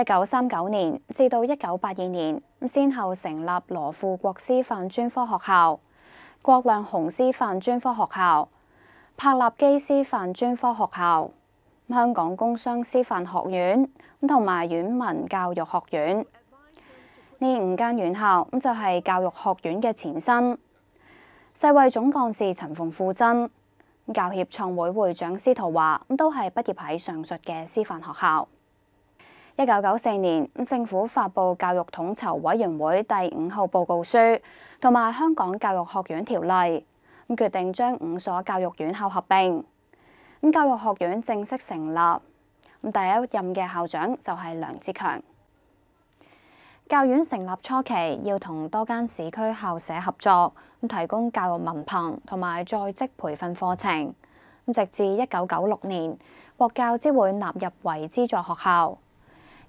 一九三九年至到一九八二年，先后成立罗富国师范专科学校、郭亮雄师范专科学校、柏立基师范专科学校、香港工商师范学院同埋远文教育学院呢五间院校咁就系教育学院嘅前身。世卫总干事陈冯富珍、教协创会会长司徒华都系毕业喺上述嘅师范学校。一九九四年，政府发布教育统筹委员会第五号报告书，同埋《香港教育学院条例》，咁决定将五所教育院校合并，咁教育学院正式成立。咁第一任嘅校长就系梁志强。教院成立初期，要同多间市区校舍合作，咁提供教育文凭同埋在职培训课程。咁直至一九九六年，获教资会纳入为资助学校。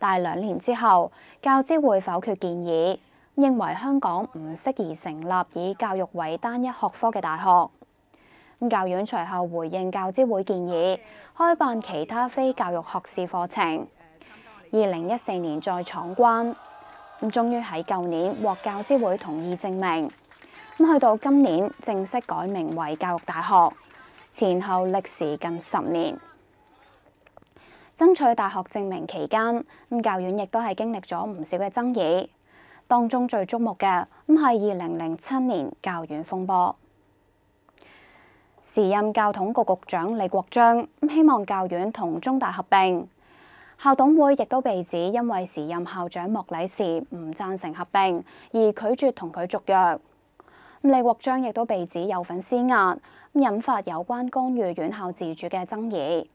大兩年之後，教資會否決建議，認為香港唔適宜成立以教育為單一學科嘅大學。教院隨後回應教資會建議，開辦其他非教育學士課程。二零一四年再闖關，咁終於喺舊年獲教資會同意證明。咁去到今年正式改名為教育大學，前後歷時近十年。爭取大學證明期間，咁教院亦都係經歷咗唔少嘅爭議，當中最矚目嘅咁係二零零七年教院風波。時任教統局局長李國章希望教院同中大合併，校董會亦都被指因為時任校長莫禮時唔贊成合併而拒絕同佢續約。李國章亦都被指有份施壓，引發有關干預院校自主嘅爭議。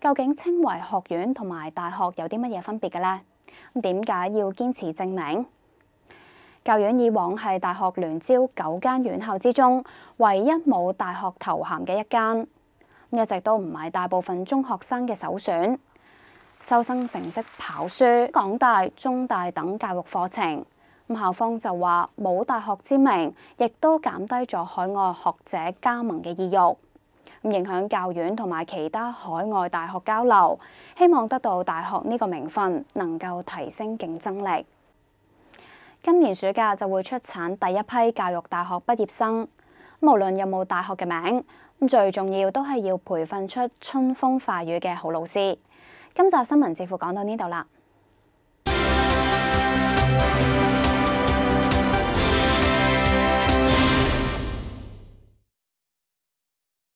究竟稱為學院同埋大學有啲乜嘢分別嘅咧？咁點解要堅持證明？教院以往係大學聯招九間院校之中唯一冇大學頭衔嘅一間，一直都唔係大部分中學生嘅首選。收生成績跑輸港大、中大等教育課程，咁校方就話冇大學之名，亦都減低咗海外學者加盟嘅意欲。影响教院同埋其他海外大学交流，希望得到大学呢个名分，能够提升竞争力。今年暑假就会出产第一批教育大学毕业生。无论有冇大学嘅名，咁最重要都系要培训出春风化雨嘅好老师。今集新闻字目讲到呢度啦。